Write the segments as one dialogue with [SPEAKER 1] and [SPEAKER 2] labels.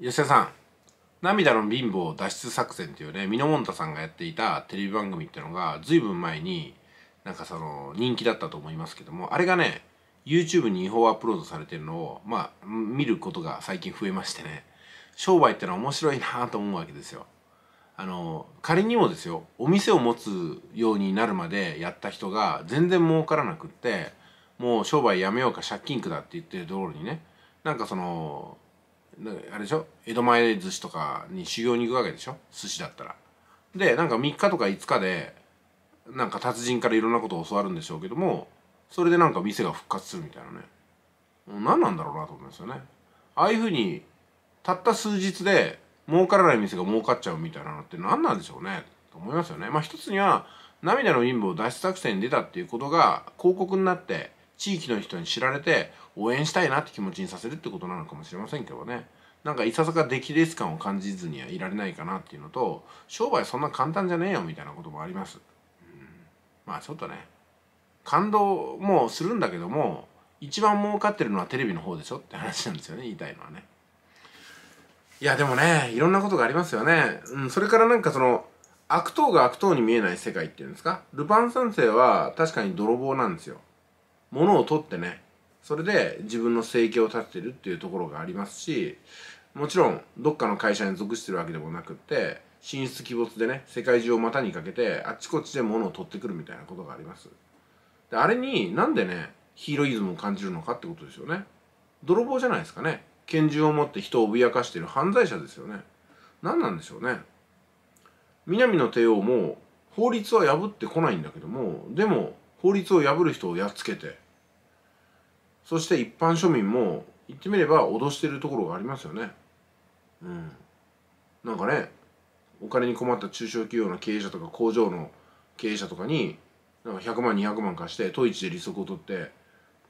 [SPEAKER 1] 吉田さん「涙の貧乏脱出作戦」っていうねミノモンタさんがやっていたテレビ番組っていうのが随分前になんかその人気だったと思いますけどもあれがね YouTube に違法アップロードされてるのをまあ見ることが最近増えましてね商売ってのは面白いなと思うわけですよ。あの仮にもですよお店を持つようになるまでやった人が全然儲からなくってもう商売やめようか借金くだって言ってるところにねなんかそのあれでしょ江戸前寿司とかに修行に行くわけでしょ寿司だったら。でなんか3日とか5日でなんか達人からいろんなことを教わるんでしょうけどもそれでなんか店が復活するみたいなね何なんだろうなと思いますよね。ああいうふうにたった数日で儲からない店が儲かっちゃうみたいなのって何なんでしょうねと思いますよね。まあ一つには涙の貧乏脱出作戦に出たっていうことが広告になって地域の人に知られて応援したいなって気持ちにさせるってことなのかもしれませんけどねなんかいささか出来レース感を感じずにはいられないかなっていうのと商売そんな簡単じゃねえよみたいなこともあります、うん、まあちょっとね感動もするんだけども一番儲かってるのはテレビの方でしょって話なんですよね言いたいのはねいやでもねいろんなことがありますよね、うん、それからなんかその悪党が悪党に見えない世界っていうんですかルパン三世は確かに泥棒なんですよものを取ってねそれで自分の生計を立ててるっていうところがありますしもちろんどっかの会社に属してるわけでもなくって進出鬼没でね世界中を股にかけてあっちこっちで物を取ってくるみたいなことがありますであれになんでねヒーロイズムを感じるのかってことですよね泥棒じゃないですかね拳銃を持って人を脅かしている犯罪者ですよね何なんでしょうね南の帝王も法律は破ってこないんだけどもでも法律を破る人をやっつけてそして一般庶民も言ってみれば脅してるところがありますよねうんなんかねお金に困った中小企業の経営者とか工場の経営者とかになんか100万200万貸して都一で利息を取って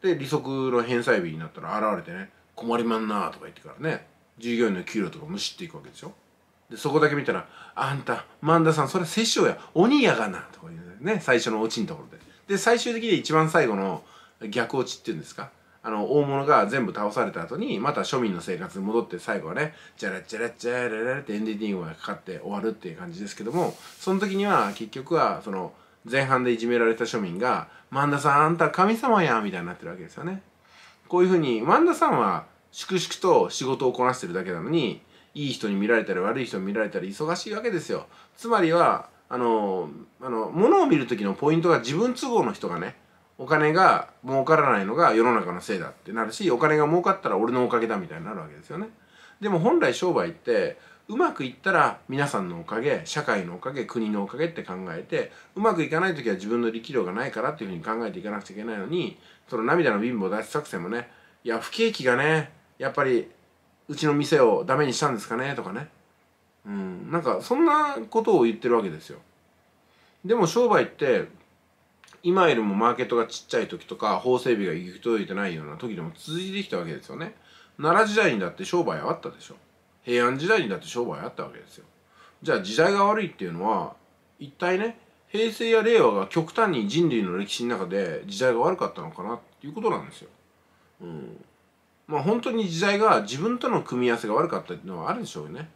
[SPEAKER 1] で利息の返済日になったら現れてね「困りまんな」とか言ってからね従業員の給料とかむしっていくわけですよでそこだけ見たら「あんた萬田さんそれ殺生や鬼やがな」とか言うね最初のオチのところでで最終的に一番最後の逆落ちっていうんですかあの大物が全部倒された後にまた庶民の生活に戻って最後はね「じゃらじゃらじゃララってエンディングがかかって終わるっていう感じですけどもその時には結局はその前半でいじめられた庶民が「萬田さんあんた神様やん」みたいになってるわけですよね。こういうふうに萬田さんは粛々と仕事をこなしてるだけなのにいい人に見られたり悪い人に見られたり忙しいわけですよつまりはあのあの物を見る時のポイントが自分都合の人がねお金が儲からないのが世の中のせいだってなるしお金が儲かったら俺のおかげだみたいになるわけですよねでも本来商売ってうまくいったら皆さんのおかげ社会のおかげ国のおかげって考えてうまくいかない時は自分の力量がないからっていうふうに考えていかなくちゃいけないのにその涙の貧乏脱出作戦もねいや不景気がねやっぱりうちの店をダメにしたんですかねとかねうんなんかそんなことを言ってるわけですよでも商売って今よりもマーケットがちっちゃい時とか法整備が行き届いてないような時でも続いてきたわけですよね奈良時代にだって商売あったでしょ平安時代にだって商売あったわけですよじゃあ時代が悪いっていうのは一体ね平成や令和が極端に人類の歴史の中で時代が悪かったのかなっていうことなんですよ。うん、まあ本当に時代が自分との組み合わせが悪かったっていうのはあるでしょうね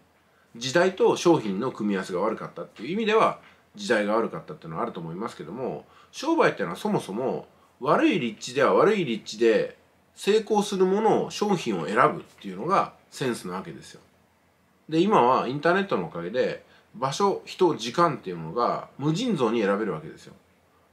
[SPEAKER 1] 時代と商品の組み合わせが悪かったっていう意味では時代が悪かったっていうのはあると思いますけども商売っていうのはそもそも悪い立地では悪い立地で成功するものを商品を選ぶっていうのがセンスなわけですよ。で今はインターネットのおかげで場所人時間っていうものが無尽蔵に選べるわけですよ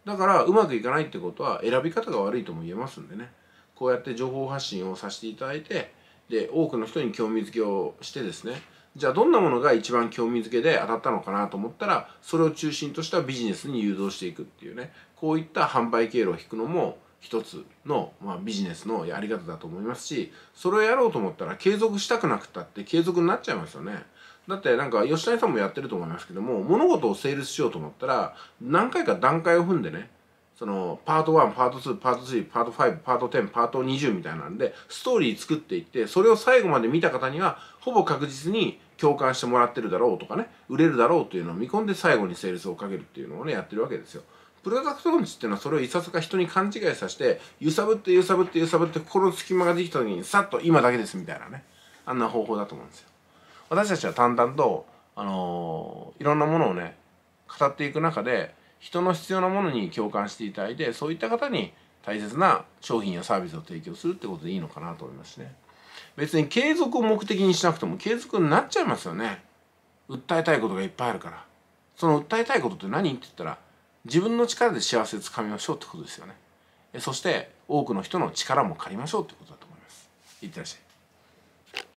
[SPEAKER 1] だからうまくいかないってことは選び方が悪いとも言えますんでねこうやって情報発信をさせていただいてで多くの人に興味づけをしてですねじゃあどんなものが一番興味づけで当たったのかなと思ったらそれを中心としたビジネスに誘導していくっていうねこういった販売経路を引くのも一つの、まあ、ビジネスのやり方だと思いますしそれをやろうと思ったら継続したくなくたって継続になっちゃいますよね。だってなんか吉谷さんもやってると思いますけども物事を成立しようと思ったら何回か段階を踏んでねそのパート1パート2パート3パート5パート10パート20みたいなんでストーリー作っていってそれを最後まで見た方にはほぼ確実に共感してもらってるだろうとかね売れるだろうというのを見込んで最後にセールスをかけるっていうのをねやってるわけですよ。プロダクトローンチっていうのはそれをいささか人に勘違いさせて揺さぶって揺さぶって揺さぶって心の隙間ができた時にさっと今だけですみたいなねあんな方法だと思うんですよ。私たちは淡々と、あのー、いろんなものをね語っていく中で人の必要なものに共感していただいてそういった方に大切な商品やサービスを提供するってことでいいのかなと思いますね別に継続を目的にしなくても継続になっちゃいますよね訴えたいことがいっぱいあるからその訴えたいことって何って言ったら自分の力で幸せをつかみましょうってことですよねそして多くの人の力も借りましょうってことだと思いますいってらっしゃい